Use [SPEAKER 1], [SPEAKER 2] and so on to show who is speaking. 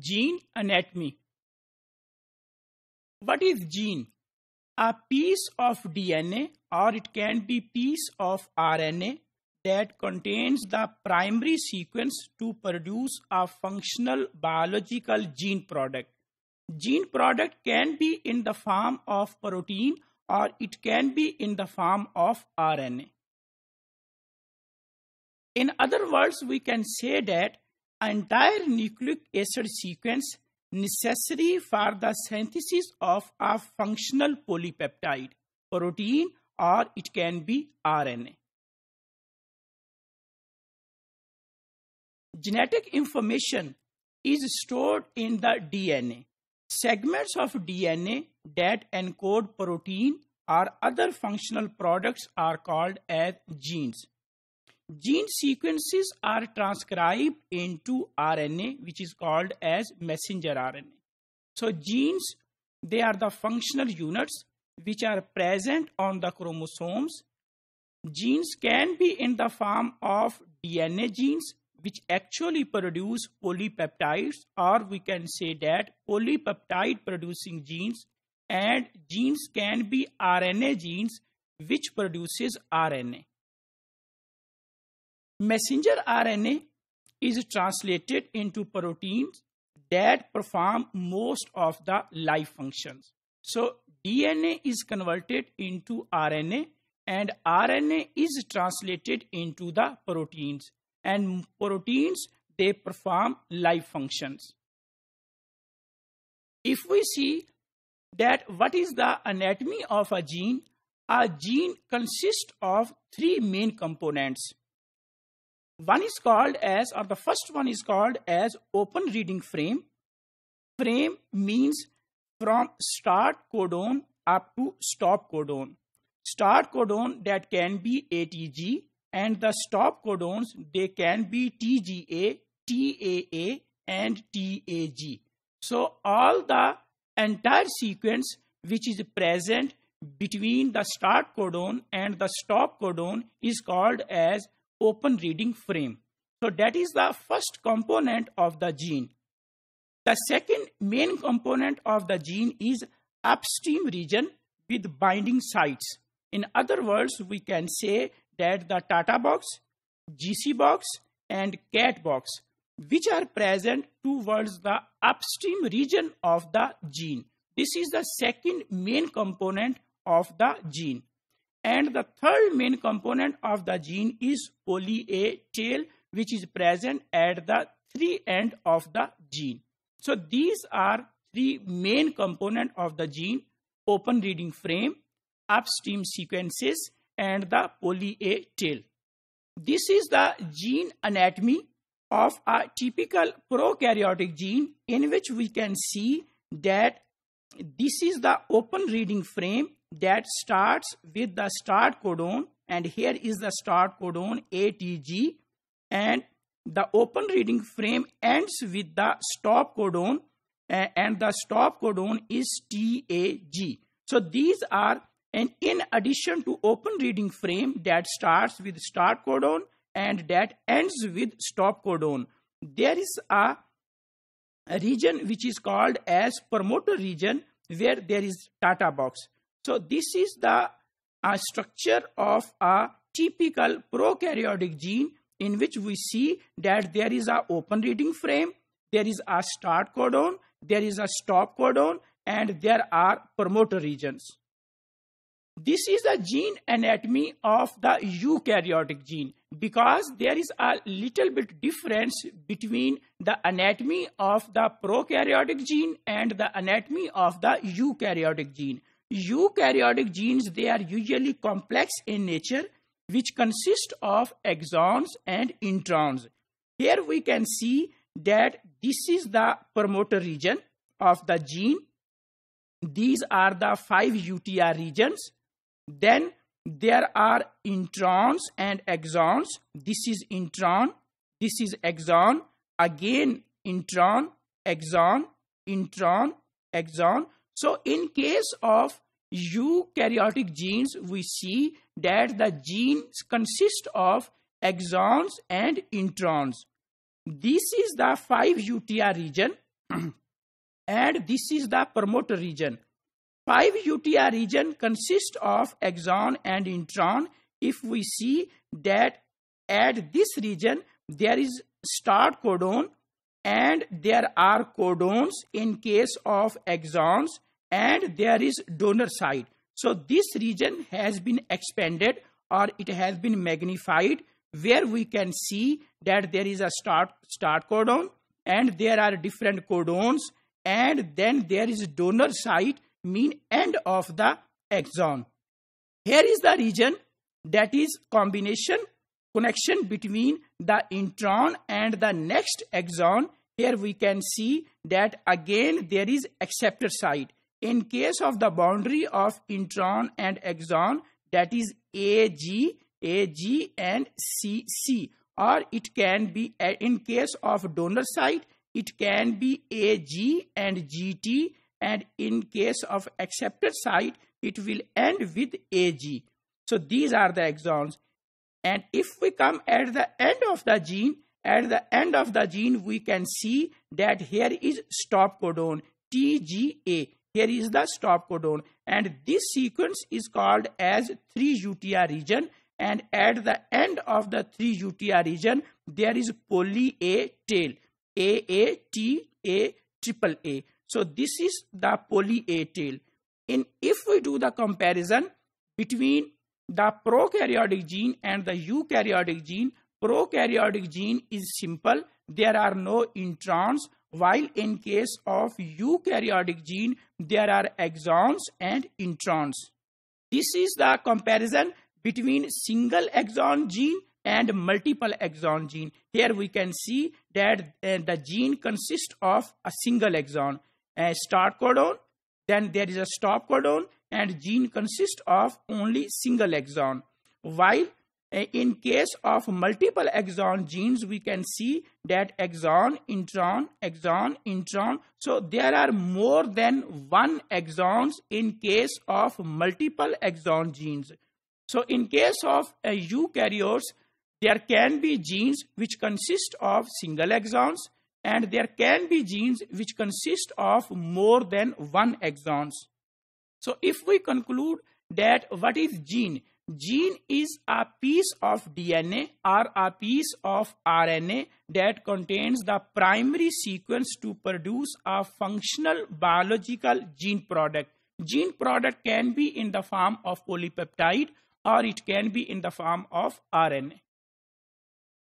[SPEAKER 1] Gene anatomy. What is gene? A piece of DNA or it can be piece of RNA that contains the primary sequence to produce a functional biological gene product. Gene product can be in the form of protein or it can be in the form of RNA. In other words, we can say that entire nucleic acid sequence necessary for the synthesis of a functional polypeptide protein or it can be RNA. Genetic information is stored in the DNA. Segments of DNA that encode protein or other functional products are called as genes. Gene sequences are transcribed into RNA, which is called as messenger RNA. So genes, they are the functional units which are present on the chromosomes. Genes can be in the form of DNA genes, which actually produce polypeptides, or we can say that polypeptide producing genes, and genes can be RNA genes, which produces RNA messenger RNA is translated into proteins that perform most of the life functions. So DNA is converted into RNA and RNA is translated into the proteins and proteins they perform life functions. If we see that what is the anatomy of a gene, a gene consists of three main components one is called as, or the first one is called as open reading frame. Frame means from start codon up to stop codon. Start codon that can be ATG and the stop codons they can be TGA, TAA and TAG. So all the entire sequence which is present between the start codon and the stop codon is called as open reading frame. So that is the first component of the gene. The second main component of the gene is upstream region with binding sites. In other words, we can say that the Tata box, GC box and CAT box which are present towards the upstream region of the gene. This is the second main component of the gene. And the third main component of the gene is poly A tail, which is present at the three end of the gene. So these are three main component of the gene, open reading frame, upstream sequences, and the poly A tail. This is the gene anatomy of a typical prokaryotic gene in which we can see that this is the open reading frame that starts with the start codon and here is the start codon ATG and the open reading frame ends with the stop codon uh, and the stop codon is TAG. So these are and in addition to open reading frame that starts with start codon and that ends with stop codon. There is a, a region which is called as promoter region where there is Tata box. So this is the uh, structure of a typical prokaryotic gene in which we see that there is a open reading frame, there is a start codon, there is a stop codon, and there are promoter regions. This is the gene anatomy of the eukaryotic gene because there is a little bit difference between the anatomy of the prokaryotic gene and the anatomy of the eukaryotic gene. Eukaryotic genes, they are usually complex in nature, which consist of exons and introns. Here we can see that this is the promoter region of the gene. These are the five UTR regions. Then there are introns and exons. This is intron, this is exon, again intron, exon, intron, exon. So in case of eukaryotic genes, we see that the genes consist of exons and introns. This is the 5-UTR region and this is the promoter region. 5-UTR region consists of exon and intron. If we see that at this region, there is start codon and there are codons in case of exons and there is donor site. So this region has been expanded or it has been magnified where we can see that there is a start, start codon and there are different codons and then there is donor site mean end of the exon. Here is the region that is combination connection between the intron and the next exon, here we can see that again there is acceptor site. In case of the boundary of intron and exon, that is AG, AG and CC. Or it can be, uh, in case of donor site, it can be AG and GT. And in case of acceptor site, it will end with AG. So these are the exons. And if we come at the end of the gene, at the end of the gene, we can see that here is stop codon TGA. Here is the stop codon. And this sequence is called as 3UTR region. And at the end of the 3UTR region, there is poly A tail. AATA triple A. So this is the poly A tail. In if we do the comparison between the prokaryotic gene and the eukaryotic gene. Prokaryotic gene is simple. There are no introns while in case of eukaryotic gene there are exons and introns. This is the comparison between single exon gene and multiple exon gene. Here we can see that uh, the gene consists of a single exon, a uh, start codon then there is a stop codon and gene consists of only single exon. While eh, in case of multiple exon genes, we can see that exon, intron, exon, intron. So there are more than one exons in case of multiple exon genes. So in case of eh, eukaryotes, there can be genes which consist of single exons and there can be genes which consist of more than one exons. So if we conclude that what is gene? Gene is a piece of DNA or a piece of RNA that contains the primary sequence to produce a functional biological gene product. Gene product can be in the form of polypeptide or it can be in the form of RNA.